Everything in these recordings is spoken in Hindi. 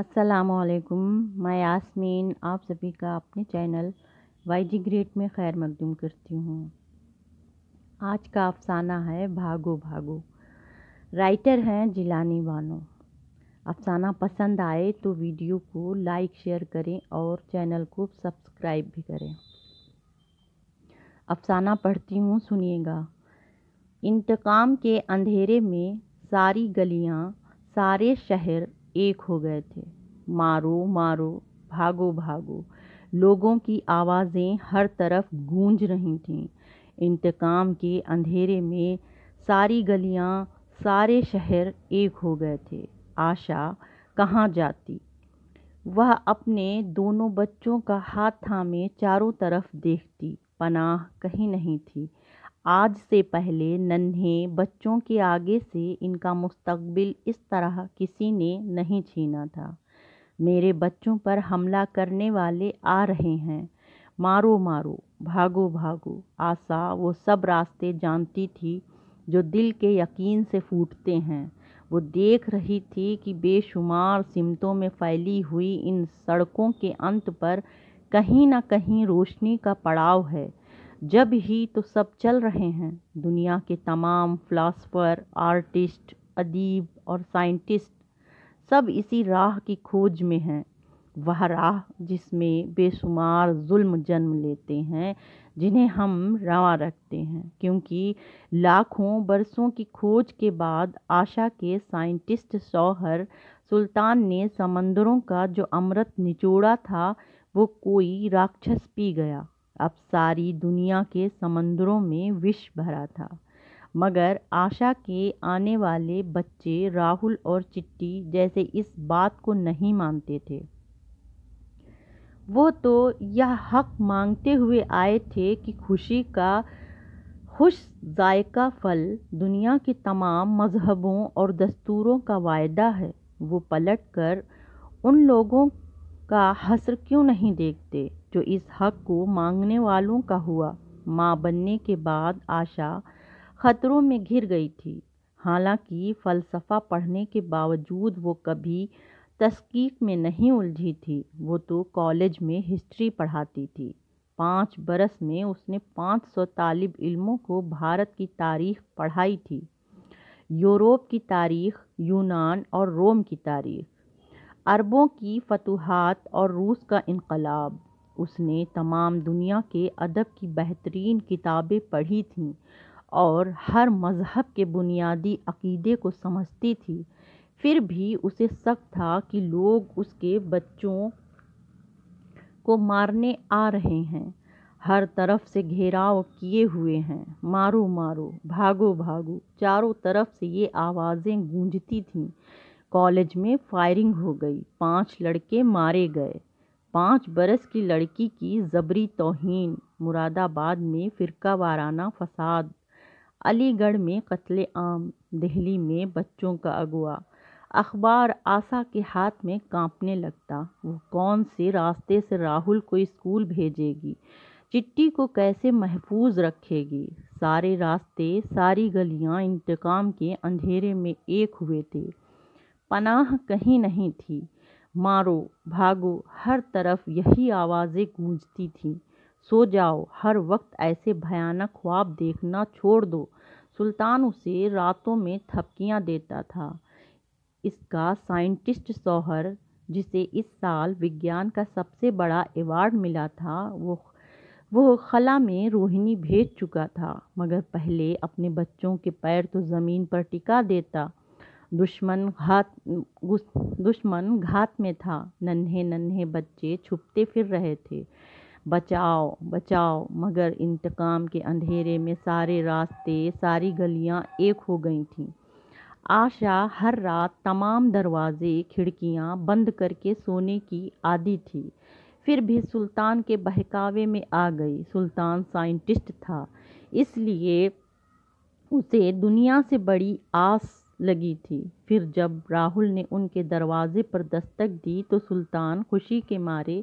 असलकुम मैं यासमीन आप सभी का अपने चैनल वाई जी ग्रेट में खैर मकदूम करती हूँ आज का अफसाना है भागो भागो राइटर हैं जिलानी बानो अफसाना पसंद आए तो वीडियो को लाइक शेयर करें और चैनल को सब्सक्राइब भी करें अफसाना पढ़ती हूँ सुनिएगा इंतकाम के अंधेरे में सारी गलियाँ सारे शहर एक हो गए थे मारो मारो भागो भागो लोगों की आवाज़ें हर तरफ गूंज रही थीं इंतकाम के अंधेरे में सारी गलियां सारे शहर एक हो गए थे आशा कहाँ जाती वह अपने दोनों बच्चों का हाथ थामे चारों तरफ देखती पनाह कहीं नहीं थी आज से पहले नन्हे बच्चों के आगे से इनका मुस्तकबिल इस तरह किसी ने नहीं छीना था मेरे बच्चों पर हमला करने वाले आ रहे हैं मारो मारो भागो भागो आशा वो सब रास्ते जानती थी जो दिल के यकीन से फूटते हैं वो देख रही थी कि बेशुमार सिमतों में फैली हुई इन सड़कों के अंत पर कहीं ना कहीं रोशनी का पड़ाव है जब ही तो सब चल रहे हैं दुनिया के तमाम फ़िलासफ़र आर्टिस्ट अदीब और साइंटिस्ट सब इसी राह की खोज में हैं वह राह जिसमें बेशुमार जुल्म जन्म लेते हैं जिन्हें हम रवा रखते हैं क्योंकि लाखों बरसों की खोज के बाद आशा के साइंटिस्ट शौहर सुल्तान ने समंदरों का जो अमृत निचोड़ा था वो कोई राक्षस पी गया अब सारी दुनिया के समंदरों में विष भरा था मगर आशा के आने वाले बच्चे राहुल और चिट्टी जैसे इस बात को नहीं मानते थे वो तो यह हक मांगते हुए आए थे कि खुशी का खुश जायका फल दुनिया के तमाम मजहबों और दस्तूरों का वायदा है वो पलट कर उन लोगों का हसर क्यों नहीं देखते जो इस हक को मांगने वालों का हुआ माँ बनने के बाद आशा खतरों में घिर गई थी हालांकि फ़लसफ़ा पढ़ने के बावजूद वो कभी तस्कीक में नहीं उलझी थी वो तो कॉलेज में हिस्ट्री पढ़ाती थी पाँच बरस में उसने पाँच सौ तालब इल्मों को भारत की तारीख पढ़ाई थी यूरोप की तारीख यूनान और रोम की तारीख अरबों की फतूहत और रूस का इनकलाब उसने तमाम दुनिया के अदब की बेहतरीन किताबें पढ़ी थीं और हर मज़हब के बुनियादी अक़ीदे को समझती थी फिर भी उसे शक था कि लोग उसके बच्चों को मारने आ रहे हैं हर तरफ से घेराव किए हुए हैं मारो मारो भागो भागो चारों तरफ से ये आवाज़ें गूंजती थीं कॉलेज में फायरिंग हो गई पांच लड़के मारे गए पाँच बरस की लड़की की जबरी तोहन मुरादाबाद में फ़िरका वाराना फसाद अलीगढ़ में कत्ल आम दिल्ली में बच्चों का अगवा अखबार आशा के हाथ में कांपने लगता वो कौन से रास्ते से राहुल को स्कूल भेजेगी चिट्टी को कैसे महफूज रखेगी सारे रास्ते सारी गलियां इंतकाम के अंधेरे में एक हुए थे पनाह कहीं नहीं थी मारो भागो हर तरफ यही आवाज़ें गूंजती थीं सो जाओ हर वक्त ऐसे भयानक ख्वाब देखना छोड़ दो सुल्तान उसे रातों में थपकियां देता था इसका साइंटिस्ट शौहर जिसे इस साल विज्ञान का सबसे बड़ा एवॉर्ड मिला था वो वो खला में रोहिणी भेज चुका था मगर पहले अपने बच्चों के पैर तो ज़मीन पर टिका देता दुश्मन घात दुश्मन घात में था नन्हे नन्हे बच्चे छुपते फिर रहे थे बचाओ बचाओ मगर इंतकाम के अंधेरे में सारे रास्ते सारी गलियां एक हो गई थीं आशा हर रात तमाम दरवाजे खिड़कियां बंद करके सोने की आदि थी फिर भी सुल्तान के बहकावे में आ गई सुल्तान साइंटिस्ट था इसलिए उसे दुनिया से बड़ी आस लगी थी फिर जब राहुल ने उनके दरवाज़े पर दस्तक दी तो सुल्तान खुशी के मारे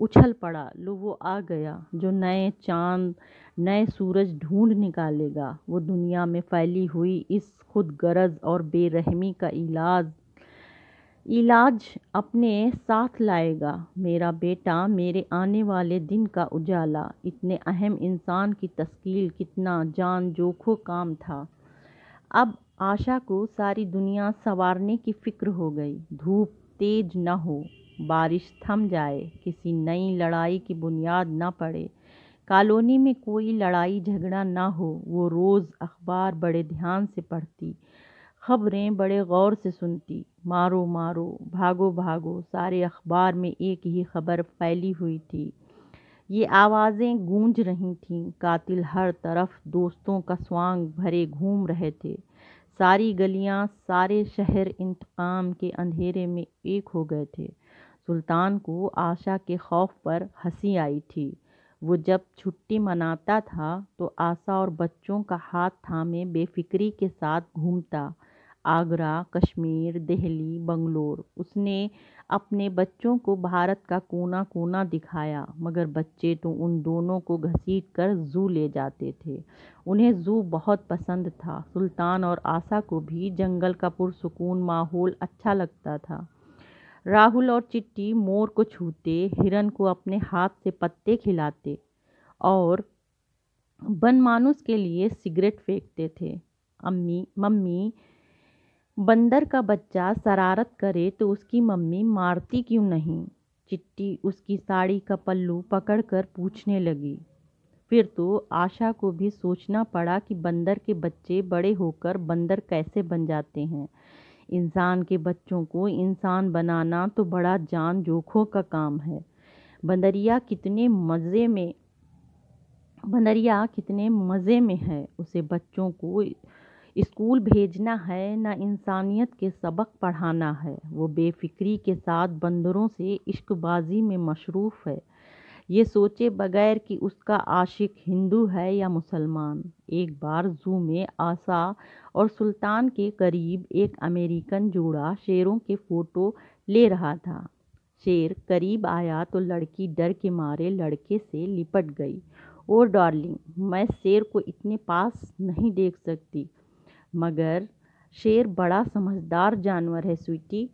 उछल पड़ा लो वो आ गया जो नए चांद नए सूरज ढूंढ निकालेगा वो दुनिया में फैली हुई इस खुद गरज और बेरहमी का इलाज इलाज अपने साथ लाएगा मेरा बेटा मेरे आने वाले दिन का उजाला इतने अहम इंसान की तस्कील कितना जान जोखो काम था अब आशा को सारी दुनिया संवारने की फिक्र हो गई धूप तेज न हो बारिश थम जाए किसी नई लड़ाई की बुनियाद न पड़े कॉलोनी में कोई लड़ाई झगड़ा ना हो वो रोज़ अखबार बड़े ध्यान से पढ़ती खबरें बड़े गौर से सुनती मारो मारो भागो भागो सारे अखबार में एक ही खबर फैली हुई थी ये आवाज़ें गूंज रही थीं कातिल हर तरफ दोस्तों का स्वांग भरे घूम रहे थे सारी गलियां सारे शहर इंतकाम के अंधेरे में एक हो गए थे सुल्तान को आशा के खौफ पर हंसी आई थी वो जब छुट्टी मनाता था तो आशा और बच्चों का हाथ थामे बेफिक्री के साथ घूमता आगरा कश्मीर दिल्ली बंगलोर उसने अपने बच्चों को भारत का कोना कोना दिखाया मगर बच्चे तो उन दोनों को घसीट कर ज़ू ले जाते थे उन्हें ज़ू बहुत पसंद था सुल्तान और आशा को भी जंगल का पुरसकून माहौल अच्छा लगता था राहुल और चिट्टी मोर को छूते हिरन को अपने हाथ से पत्ते खिलाते और बनमानुस के लिए सिगरेट फेंकते थे अम्मी मम्मी बंदर का बच्चा शरारत करे तो उसकी मम्मी मारती क्यों नहीं चिट्टी उसकी साड़ी का पल्लू पकड़कर पूछने लगी फिर तो आशा को भी सोचना पड़ा कि बंदर के बच्चे बड़े होकर बंदर कैसे बन जाते हैं इंसान के बच्चों को इंसान बनाना तो बड़ा जान जोखों का काम है बंदरिया कितने मज़े में बंदरिया कितने मज़े में है उसे बच्चों को स्कूल भेजना है ना इंसानियत के सबक पढ़ाना है वो बेफिक्री के साथ बंदरों से इश्कबाजी में मशरूफ़ है ये सोचे बगैर कि उसका आशिक हिंदू है या मुसलमान एक बार जू में आशा और सुल्तान के करीब एक अमेरिकन जोड़ा शेरों के फ़ोटो ले रहा था शेर करीब आया तो लड़की डर के मारे लड़के से लिपट गई और डार्लिंग मैं शेर को इतने पास नहीं देख सकती मगर शेर बड़ा समझदार जानवर है स्वीटी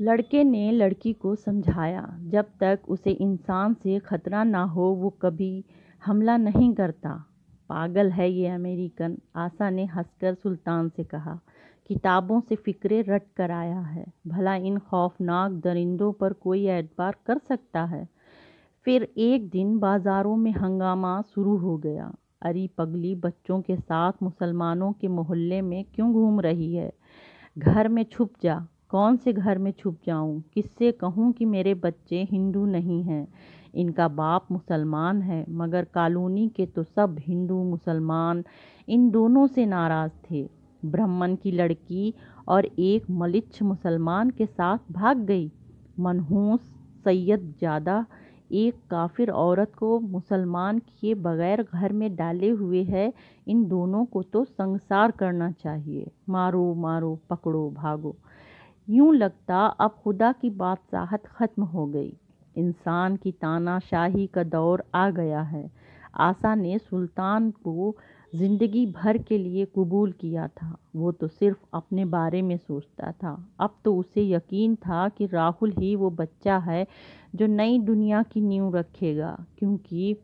लड़के ने लड़की को समझाया जब तक उसे इंसान से ख़तरा ना हो वो कभी हमला नहीं करता पागल है ये अमेरिकन आशा ने हंसकर सुल्तान से कहा किताबों से फ़िक्रे रट कर आया है भला इन खौफनाक दरिंदों पर कोई एतबार कर सकता है फिर एक दिन बाज़ारों में हंगामा शुरू हो गया अरी पगली बच्चों के साथ मुसलमानों के मोहल्ले में क्यों घूम रही है घर में छुप जा कौन से घर में छुप जाऊं किससे कहूं कि मेरे बच्चे हिंदू नहीं हैं इनका बाप मुसलमान है मगर कॉलोनी के तो सब हिंदू मुसलमान इन दोनों से नाराज़ थे ब्राह्मण की लड़की और एक मलिच्छ मुसलमान के साथ भाग गई मनहूस सैयद ज़्यादा एक काफिर औरत को मुसलमान किए बगैर घर में डाले हुए है इन दोनों को तो संसार करना चाहिए मारो मारो पकड़ो भागो यूं लगता अब खुदा की बादशाहत ख़त्म हो गई इंसान की तानाशाही का दौर आ गया है आशा ने सुल्तान को ज़िंदगी भर के लिए कबूल किया था वो तो सिर्फ अपने बारे में सोचता था अब तो उसे यकीन था कि राहुल ही वो बच्चा है जो नई दुनिया की नींव रखेगा क्योंकि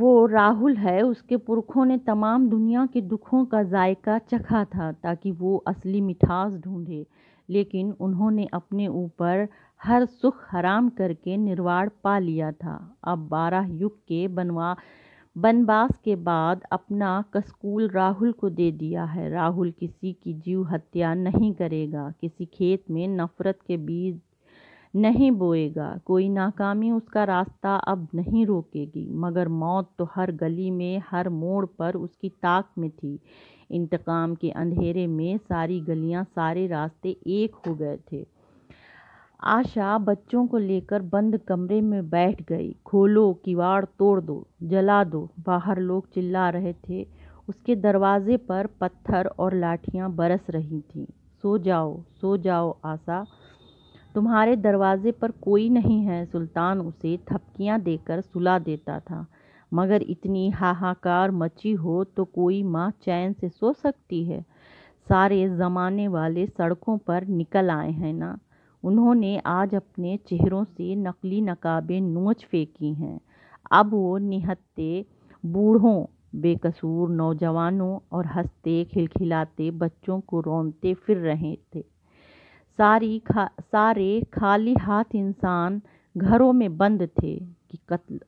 वो राहुल है उसके पुरखों ने तमाम दुनिया के दुखों का जायका चखा था ताकि वो असली मिठास ढूंढे लेकिन उन्होंने अपने ऊपर हर सुख हराम करके निर्वाण पा लिया था अब बारह युग के बनवा बनवास के बाद अपना कसकूल राहुल को दे दिया है राहुल किसी की जीव हत्या नहीं करेगा किसी खेत में नफ़रत के बीज नहीं बोएगा कोई नाकामी उसका रास्ता अब नहीं रोकेगी मगर मौत तो हर गली में हर मोड़ पर उसकी ताक में थी इंतकाम के अंधेरे में सारी गलियां सारे रास्ते एक हो गए थे आशा बच्चों को लेकर बंद कमरे में बैठ गई खोलो किवाड़ तोड़ दो जला दो बाहर लोग चिल्ला रहे थे उसके दरवाजे पर पत्थर और लाठियां बरस रही थीं सो जाओ सो जाओ आशा तुम्हारे दरवाजे पर कोई नहीं है सुल्तान उसे थपकियां देकर सुला देता था मगर इतनी हाहाकार मची हो तो कोई माँ चैन से सो सकती है सारे ज़माने वाले सड़कों पर निकल आए हैं ना उन्होंने आज अपने चेहरों से नकली नकाबें नोच फेंकी हैं अब वो निहत्ते बूढ़ों बेकसूर नौजवानों और हंसते खिलखिलाते बच्चों को रोनते फिर रहे थे सारी खा सारे खाली हाथ इंसान घरों में बंद थे कि कत्ल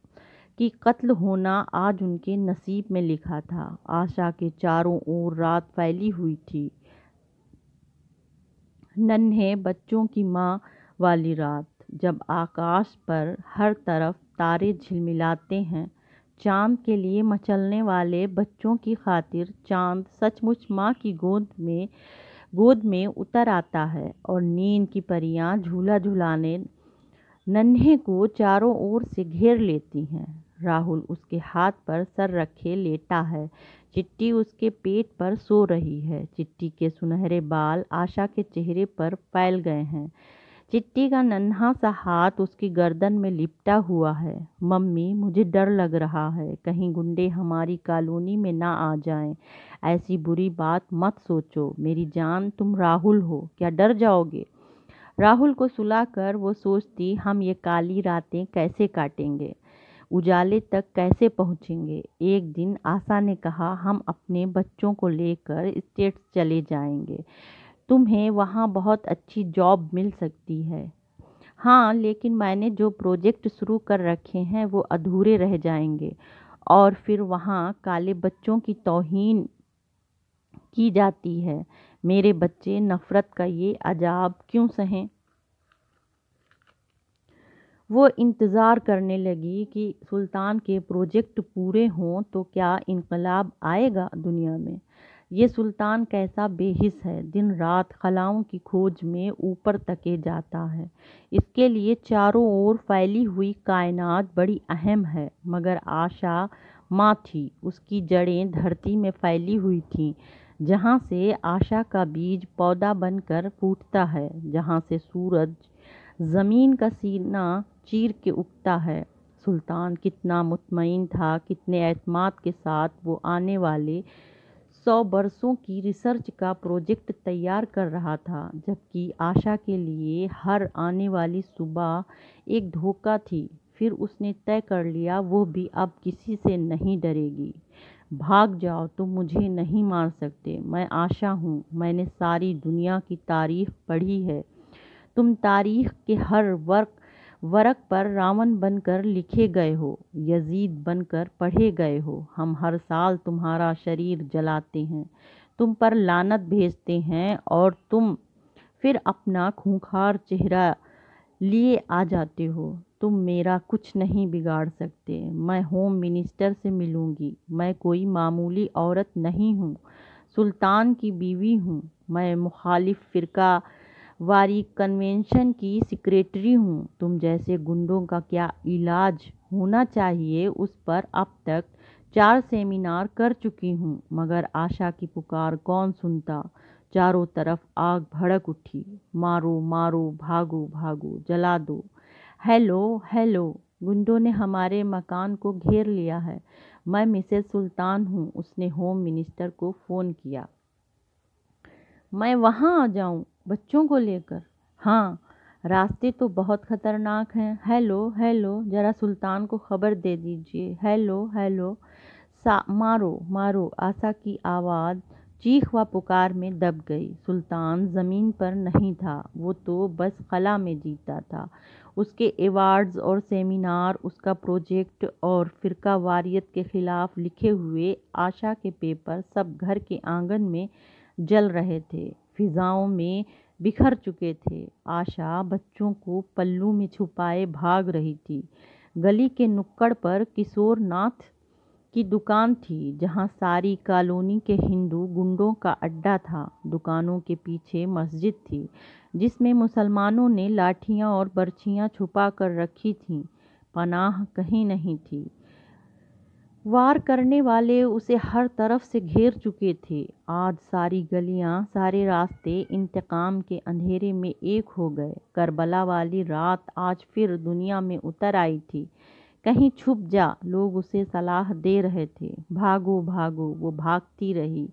कि कत्ल होना आज उनके नसीब में लिखा था आशा के चारों ओर रात फैली हुई थी नन्हे बच्चों की माँ वाली रात जब आकाश पर हर तरफ तारे झिलमिलाते हैं चांद के लिए मचलने वाले बच्चों की खातिर चांद सचमुच माँ की गोद में गोद में उतर आता है और नींद की परियाँ झूला झूलाने नन्हे को चारों ओर से घेर लेती हैं राहुल उसके हाथ पर सर रखे लेटा है चिट्टी उसके पेट पर सो रही है चिट्टी के सुनहरे बाल आशा के चेहरे पर फैल गए हैं चिट्टी का नन्हा सा हाथ उसकी गर्दन में लिपटा हुआ है मम्मी मुझे डर लग रहा है कहीं गुंडे हमारी कॉलोनी में ना आ जाएं ऐसी बुरी बात मत सोचो मेरी जान तुम राहुल हो क्या डर जाओगे राहुल को सुलाकर वो सोचती हम ये काली रातें कैसे काटेंगे उजाले तक कैसे पहुँचेंगे एक दिन आशा ने कहा हम अपने बच्चों को लेकर स्टेट्स चले जाएंगे तुम्हें वहाँ बहुत अच्छी जॉब मिल सकती है हाँ लेकिन मैंने जो प्रोजेक्ट शुरू कर रखे हैं वो अधूरे रह जाएंगे और फिर वहाँ काले बच्चों की तोहन की जाती है मेरे बच्चे नफ़रत का ये अजाब क्यों सहें वो इंतज़ार करने लगी कि सुल्तान के प्रोजेक्ट पूरे हों तो क्या इनकलाब आएगा दुनिया में ये सुल्तान कैसा बेहिस है दिन रात खलाओं की खोज में ऊपर तके जाता है इसके लिए चारों ओर फैली हुई कायनात बड़ी अहम है मगर आशा माँ थी उसकी जड़ें धरती में फैली हुई थीं जहाँ से आशा का बीज पौधा बनकर फूटता है जहाँ से सूरज ज़मीन का सीना चीर के उगता है सुल्तान कितना मुतमिन था कितने अहतमाद के साथ वो आने वाले सौ बरसों की रिसर्च का प्रोजेक्ट तैयार कर रहा था जबकि आशा के लिए हर आने वाली सुबह एक धोखा थी फिर उसने तय कर लिया वो भी अब किसी से नहीं डरेगी भाग जाओ तो मुझे नहीं मार सकते मैं आशा हूँ मैंने सारी दुनिया की तारीख पढ़ी है तुम तारीख के हर वर्क वरक पर रावण बनकर लिखे गए हो यजीद बनकर पढ़े गए हो हम हर साल तुम्हारा शरीर जलाते हैं तुम पर लानत भेजते हैं और तुम फिर अपना खूंखार चेहरा लिए आ जाते हो तुम मेरा कुछ नहीं बिगाड़ सकते मैं होम मिनिस्टर से मिलूंगी मैं कोई मामूली औरत नहीं हूँ सुल्तान की बीवी हूँ मैं मुखालिफ फ़िरका वारी कन्वेंशन की सेक्रेटरी हूँ तुम जैसे गुंडों का क्या इलाज होना चाहिए उस पर अब तक चार सेमिनार कर चुकी हूँ मगर आशा की पुकार कौन सुनता चारों तरफ आग भड़क उठी मारो मारो भागो भागो जला दो हेलो हेलो गुंडों ने हमारे मकान को घेर लिया है मैं मिसेस सुल्तान हूँ उसने होम मिनिस्टर को फ़ोन किया मैं वहाँ आ जाऊँ बच्चों को लेकर हाँ रास्ते तो बहुत ख़तरनाक हैं हेलो हेलो ज़रा सुल्तान को ख़बर दे दीजिए हेलो हेलो सा मारो मारो आशा की आवाज़ चीख व पुकार में दब गई सुल्तान ज़मीन पर नहीं था वो तो बस कला में जीता था उसके एवार्ड्स और सेमिनार उसका प्रोजेक्ट और फ़िरका वारियत के ख़िलाफ़ लिखे हुए आशा के पेपर सब घर के आंगन में जल रहे थे फिज़ाओं में बिखर चुके थे आशा बच्चों को पल्लू में छुपाए भाग रही थी गली के नुक्कड़ पर किशोर नाथ की दुकान थी जहां सारी कॉलोनी के हिंदू गुंडों का अड्डा था दुकानों के पीछे मस्जिद थी जिसमें मुसलमानों ने लाठियां और बर्छियां छुपा कर रखी थीं पनाह कहीं नहीं थी वार करने वाले उसे हर तरफ से घेर चुके थे आज सारी गलियां सारे रास्ते इंतकाम के अंधेरे में एक हो गए करबला वाली रात आज फिर दुनिया में उतर आई थी कहीं छुप जा लोग उसे सलाह दे रहे थे भागो भागो वो भागती रही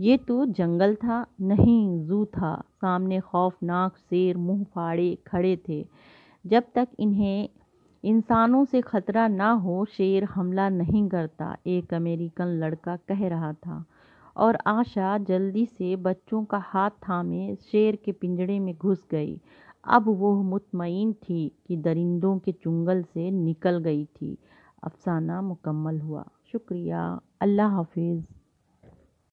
ये तो जंगल था नहीं जू था सामने खौफनाक शेर मुंह फाड़े खड़े थे जब तक इन्हें इंसानों से खतरा ना हो शेर हमला नहीं करता एक अमेरिकन लड़का कह रहा था और आशा जल्दी से बच्चों का हाथ थामे शेर के पिंजड़े में घुस गई अब वो मुतमईन थी कि दरिंदों के चुंगल से निकल गई थी अफसाना मुकम्मल हुआ शुक्रिया अल्लाह हाफिज़